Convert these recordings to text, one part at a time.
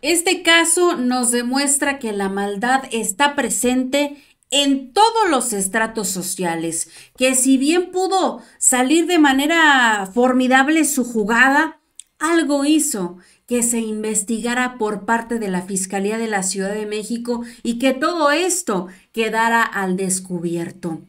Este caso nos demuestra que la maldad está presente en todos los estratos sociales, que si bien pudo salir de manera formidable su jugada, algo hizo que se investigara por parte de la Fiscalía de la Ciudad de México y que todo esto quedara al descubierto.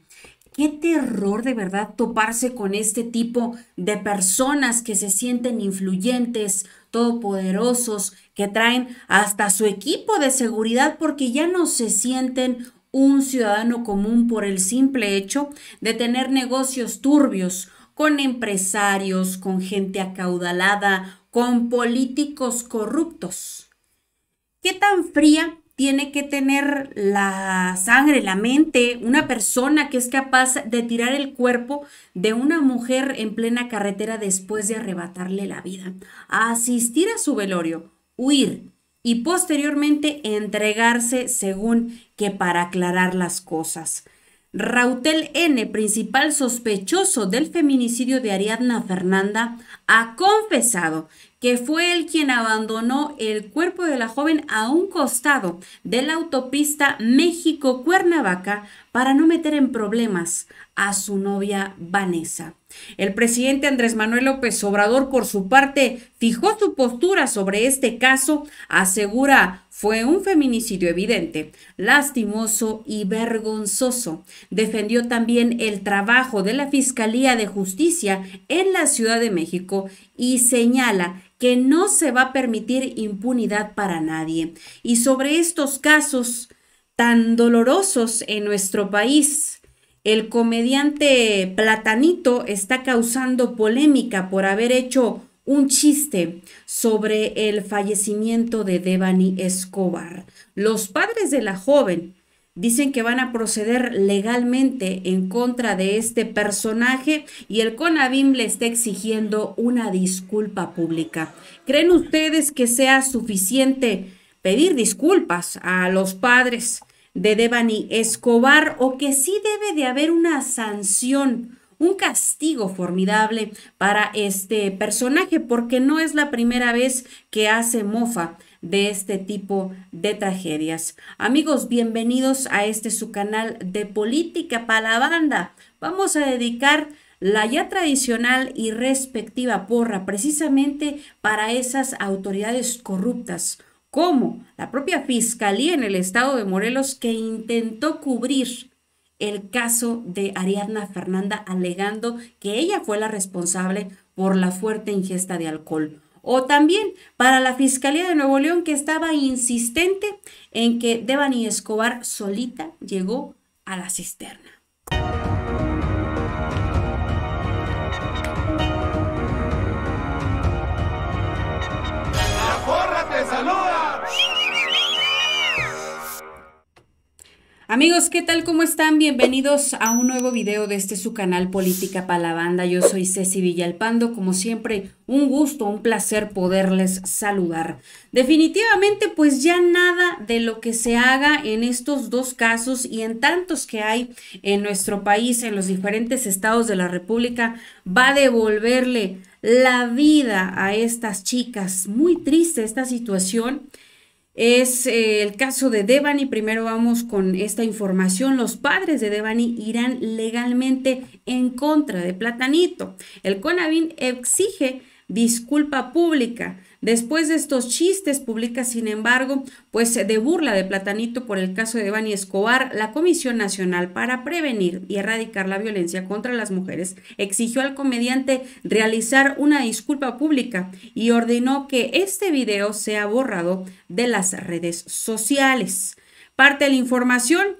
Qué terror de verdad toparse con este tipo de personas que se sienten influyentes, todopoderosos que traen hasta su equipo de seguridad porque ya no se sienten un ciudadano común por el simple hecho de tener negocios turbios con empresarios, con gente acaudalada, con políticos corruptos. ¿Qué tan fría tiene que tener la sangre, la mente, una persona que es capaz de tirar el cuerpo de una mujer en plena carretera después de arrebatarle la vida, a asistir a su velorio, huir y posteriormente entregarse según que para aclarar las cosas. Rautel N., principal sospechoso del feminicidio de Ariadna Fernanda, ha confesado que fue el quien abandonó el cuerpo de la joven a un costado de la autopista México-Cuernavaca para no meter en problemas a su novia Vanessa. El presidente Andrés Manuel López Obrador, por su parte, fijó su postura sobre este caso, asegura fue un feminicidio evidente, lastimoso y vergonzoso. Defendió también el trabajo de la Fiscalía de Justicia en la Ciudad de México y señala que no se va a permitir impunidad para nadie. Y sobre estos casos tan dolorosos en nuestro país, el comediante Platanito está causando polémica por haber hecho un chiste sobre el fallecimiento de Devani Escobar. Los padres de la joven Dicen que van a proceder legalmente en contra de este personaje y el CONAVIM le está exigiendo una disculpa pública. ¿Creen ustedes que sea suficiente pedir disculpas a los padres de Devani Escobar o que sí debe de haber una sanción? un castigo formidable para este personaje porque no es la primera vez que hace mofa de este tipo de tragedias. Amigos, bienvenidos a este su canal de política para la banda. Vamos a dedicar la ya tradicional y respectiva porra precisamente para esas autoridades corruptas como la propia Fiscalía en el estado de Morelos que intentó cubrir el caso de Ariadna Fernanda alegando que ella fue la responsable por la fuerte ingesta de alcohol. O también para la Fiscalía de Nuevo León que estaba insistente en que Devani Escobar solita llegó a la cisterna. Amigos, ¿qué tal? ¿Cómo están? Bienvenidos a un nuevo video de este su canal Política para la Banda. Yo soy Ceci Villalpando. Como siempre, un gusto, un placer poderles saludar. Definitivamente, pues ya nada de lo que se haga en estos dos casos y en tantos que hay en nuestro país, en los diferentes estados de la República, va a devolverle la vida a estas chicas. Muy triste esta situación es eh, el caso de Devani. Primero vamos con esta información. Los padres de Devani irán legalmente en contra de Platanito. El Conavín exige disculpa pública. Después de estos chistes, publica, sin embargo, pues de burla de Platanito por el caso de bani Escobar, la Comisión Nacional para Prevenir y Erradicar la Violencia contra las Mujeres exigió al comediante realizar una disculpa pública y ordenó que este video sea borrado de las redes sociales. Parte de la información,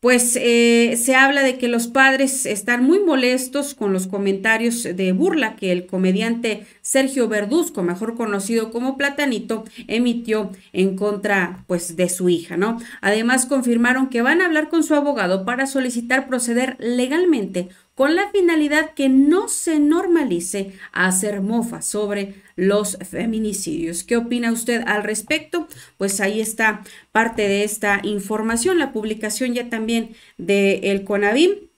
pues eh, se habla de que los padres están muy molestos con los comentarios de burla que el comediante Sergio Verduzco, mejor conocido como Platanito, emitió en contra pues de su hija, ¿no? Además confirmaron que van a hablar con su abogado para solicitar proceder legalmente con la finalidad que no se normalice hacer mofa sobre los feminicidios. ¿Qué opina usted al respecto? Pues ahí está parte de esta información, la publicación ya también del el CONAVIM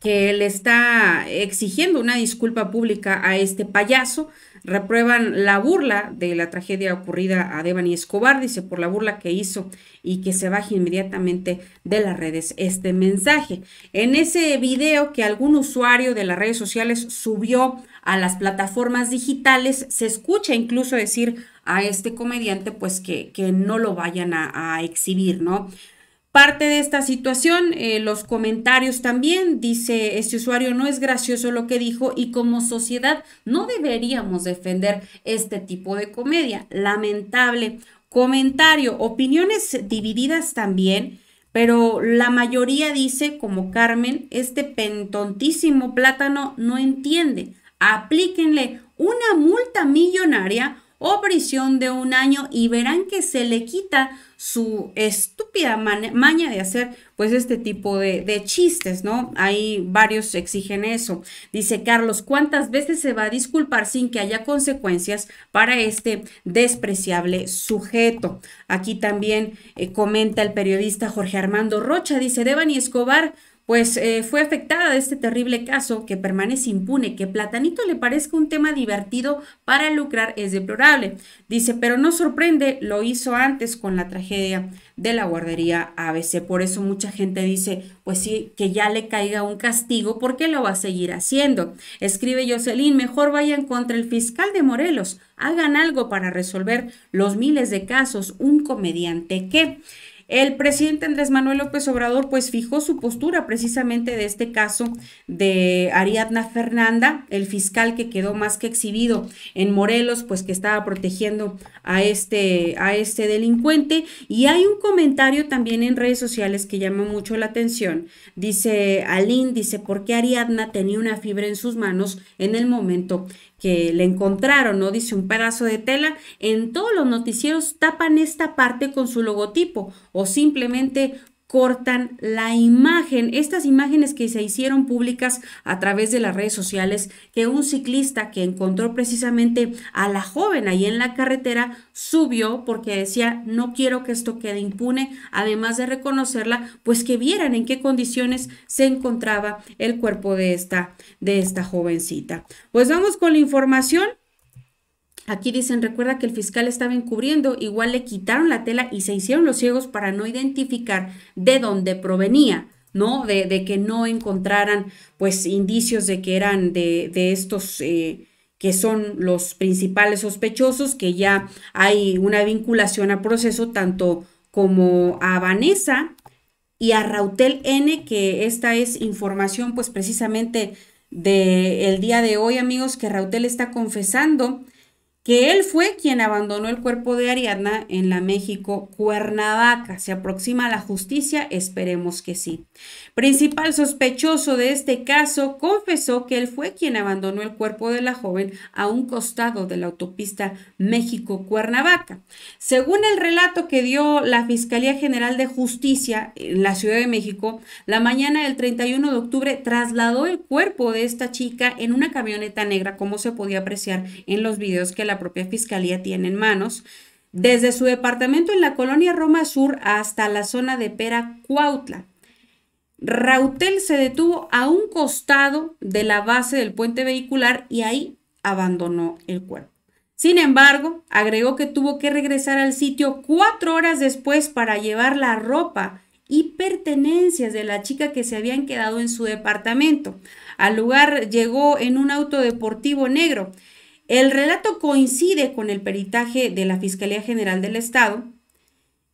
que le está exigiendo una disculpa pública a este payaso. Reprueban la burla de la tragedia ocurrida a Devani Escobar, dice, por la burla que hizo y que se baje inmediatamente de las redes este mensaje. En ese video que algún usuario de las redes sociales subió a las plataformas digitales, se escucha incluso decir a este comediante pues que, que no lo vayan a exhibir, ¿no? parte de esta situación, eh, los comentarios también, dice este usuario, no es gracioso lo que dijo y como sociedad no deberíamos defender este tipo de comedia. Lamentable comentario, opiniones divididas también, pero la mayoría dice, como Carmen, este pentontísimo plátano no entiende. Aplíquenle una multa millonaria o prisión de un año y verán que se le quita su estúpida maña de hacer pues este tipo de, chistes, ¿no? Hay varios exigen eso. Dice Carlos, ¿cuántas veces se va a disculpar sin que haya consecuencias para este despreciable sujeto? Aquí también eh, comenta el periodista Jorge Armando Rocha, dice, debani Escobar pues eh, fue afectada de este terrible caso que permanece impune. Que Platanito le parezca un tema divertido para lucrar es deplorable. Dice, pero no sorprende, lo hizo antes con la tragedia de la guardería ABC. Por eso mucha gente dice, pues sí, que ya le caiga un castigo porque lo va a seguir haciendo. Escribe Jocelyn, mejor vayan contra el fiscal de Morelos, hagan algo para resolver los miles de casos, un comediante que... El presidente Andrés Manuel López Obrador pues fijó su postura precisamente de este caso de Ariadna Fernanda, el fiscal que quedó más que exhibido en Morelos, pues que estaba protegiendo a este, a este delincuente. Y hay un comentario también en redes sociales que llama mucho la atención. Dice Alín, dice, ¿por qué Ariadna tenía una fibra en sus manos en el momento que le encontraron, ¿no? Dice un pedazo de tela. En todos los noticieros tapan esta parte con su logotipo o simplemente cortan la imagen, estas imágenes que se hicieron públicas a través de las redes sociales, que un ciclista que encontró precisamente a la joven ahí en la carretera subió porque decía, no quiero que esto quede impune, además de reconocerla, pues que vieran en qué condiciones se encontraba el cuerpo de esta, de esta jovencita. Pues vamos con la información Aquí dicen, recuerda que el fiscal estaba encubriendo, igual le quitaron la tela y se hicieron los ciegos para no identificar de dónde provenía, ¿no? De, que no encontraran, pues, indicios de que eran de, estos... Eh, que son los principales sospechosos, que ya hay una vinculación a proceso tanto como a Vanessa y a Rautel N, que esta es información pues precisamente del el día de hoy, amigos, que Rautel está confesando que él fue quien abandonó el cuerpo de Ariadna en la México Cuernavaca. ¿Se aproxima a la justicia? Esperemos que sí. Principal sospechoso de este caso confesó que él fue quien abandonó el cuerpo de la joven a un costado de la autopista México Cuernavaca. Según el relato que dio la Fiscalía General de Justicia en la Ciudad de México, la mañana del 31 de octubre trasladó el cuerpo de esta chica en una camioneta negra, como se podía apreciar en los videos que la propia Fiscalía tiene en manos, desde su departamento en la colonia Roma Sur hasta la zona de Pera Cuautla. Rautel se detuvo a un costado de la base del puente vehicular y ahí abandonó el cuerpo. Sin embargo, agregó que tuvo que regresar al sitio cuatro horas después para llevar la ropa y pertenencias de la chica que se habían quedado en su departamento. Al lugar llegó en un auto deportivo negro. El relato coincide con el peritaje de la Fiscalía General del Estado,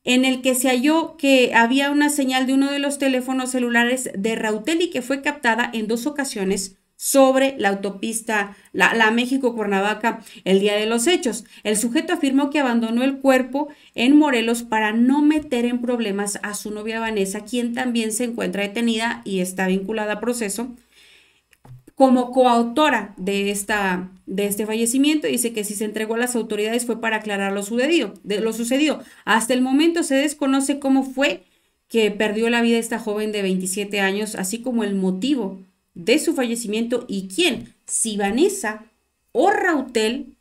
en el que se halló que había una señal de uno de los teléfonos celulares de Rauteli que fue captada en dos ocasiones sobre la autopista, la, México-Cuernavaca, el día de los hechos. El sujeto afirmó que abandonó el cuerpo en Morelos para no meter en problemas a su novia Vanessa, quien también se encuentra detenida y está vinculada a proceso como coautora de, esta, de este fallecimiento. Dice que si se entregó a las autoridades fue para aclarar lo sucedido, de, lo sucedido. Hasta el momento se desconoce cómo fue que perdió la vida esta joven de 27 años, así como el motivo de su fallecimiento y quién, si Vanessa o Rautel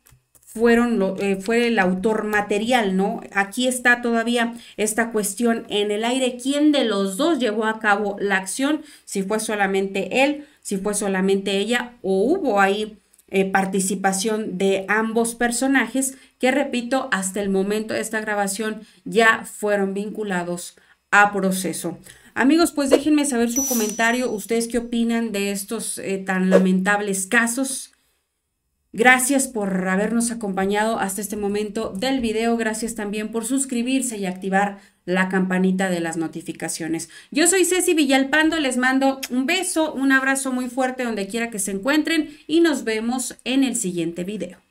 fueron eh, fue el autor material, ¿no? Aquí está todavía esta cuestión en el aire. ¿Quién de los dos llevó a cabo la acción? Si fue solamente él, si fue solamente ella, o hubo ahí eh, participación de ambos personajes que, repito, hasta el momento de esta grabación ya fueron vinculados a proceso. Amigos, pues déjenme saber su comentario. ¿Ustedes qué opinan de estos eh, tan lamentables casos? Gracias por habernos acompañado hasta este momento del video. Gracias también por suscribirse y activar la campanita de las notificaciones. Yo soy Ceci Villalpando, les mando un beso, un abrazo muy fuerte donde quiera que se encuentren y nos vemos en el siguiente video.